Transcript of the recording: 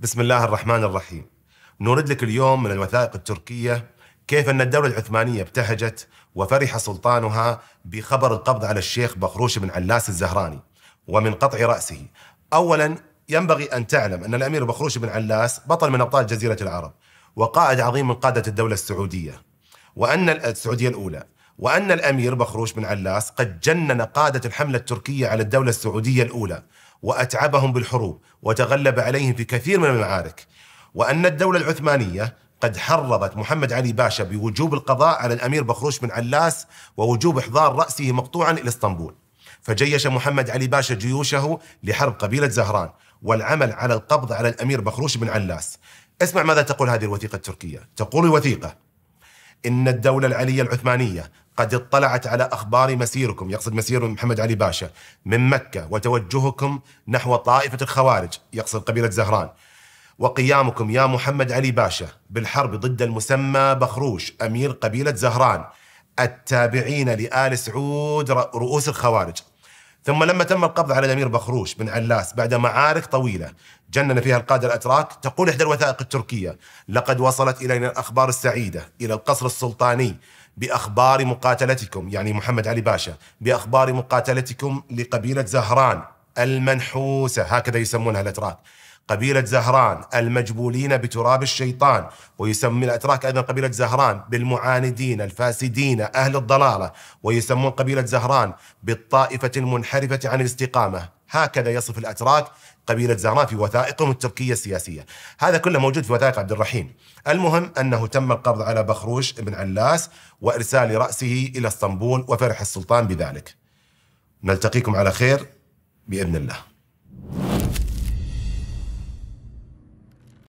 بسم الله الرحمن الرحيم نورد لك اليوم من الوثائق التركية كيف أن الدولة العثمانية ابتهجت وفرح سلطانها بخبر القبض على الشيخ بخروش بن علاس الزهراني ومن قطع رأسه أولا ينبغي أن تعلم أن الأمير بخروش بن علاس بطل من أبطال جزيرة العرب وقائد عظيم من قادة الدولة السعودية وأن السعودية الأولى وأن الأمير بخروش بن علاس قد جنن قادة الحملة التركية على الدولة السعودية الأولى وأتعبهم بالحروب وتغلب عليهم في كثير من المعارك وأن الدولة العثمانية قد حرضت محمد علي باشا بوجوب القضاء على الأمير بخروش بن علاس ووجوب إحضار رأسه مقطوعا إلى اسطنبول فجيش محمد علي باشا جيوشه لحرب قبيلة زهران والعمل على القبض على الأمير بخروش بن علاس اسمع ماذا تقول هذه الوثيقة التركية تقول الوثيقة إن الدولة العلية العثمانية قد اطلعت على أخبار مسيركم يقصد مسير محمد علي باشا من مكة وتوجهكم نحو طائفة الخوارج يقصد قبيلة زهران وقيامكم يا محمد علي باشا بالحرب ضد المسمى بخروش أمير قبيلة زهران التابعين لآل سعود رؤوس الخوارج ثم لما تم القبض على الامير بخروش بن علاس بعد معارك طويله جنن فيها القاده الاتراك تقول احدى الوثائق التركيه لقد وصلت الينا الاخبار السعيده الى القصر السلطاني باخبار مقاتلتكم يعني محمد علي باشا باخبار مقاتلتكم لقبيله زهران المنحوسه هكذا يسمونها الاتراك قبيلة زهران المجبولين بتراب الشيطان ويسمي الأتراك أيضا قبيلة زهران بالمعاندين الفاسدين أهل الضلالة ويسمون قبيلة زهران بالطائفة المنحرفة عن الاستقامة هكذا يصف الأتراك قبيلة زهران في وثائقهم التركية السياسية هذا كله موجود في وثائق عبد الرحيم المهم أنه تم القبض على بخروش بن علاس وإرسال رأسه إلى اسطنبول وفرح السلطان بذلك نلتقيكم على خير بإذن الله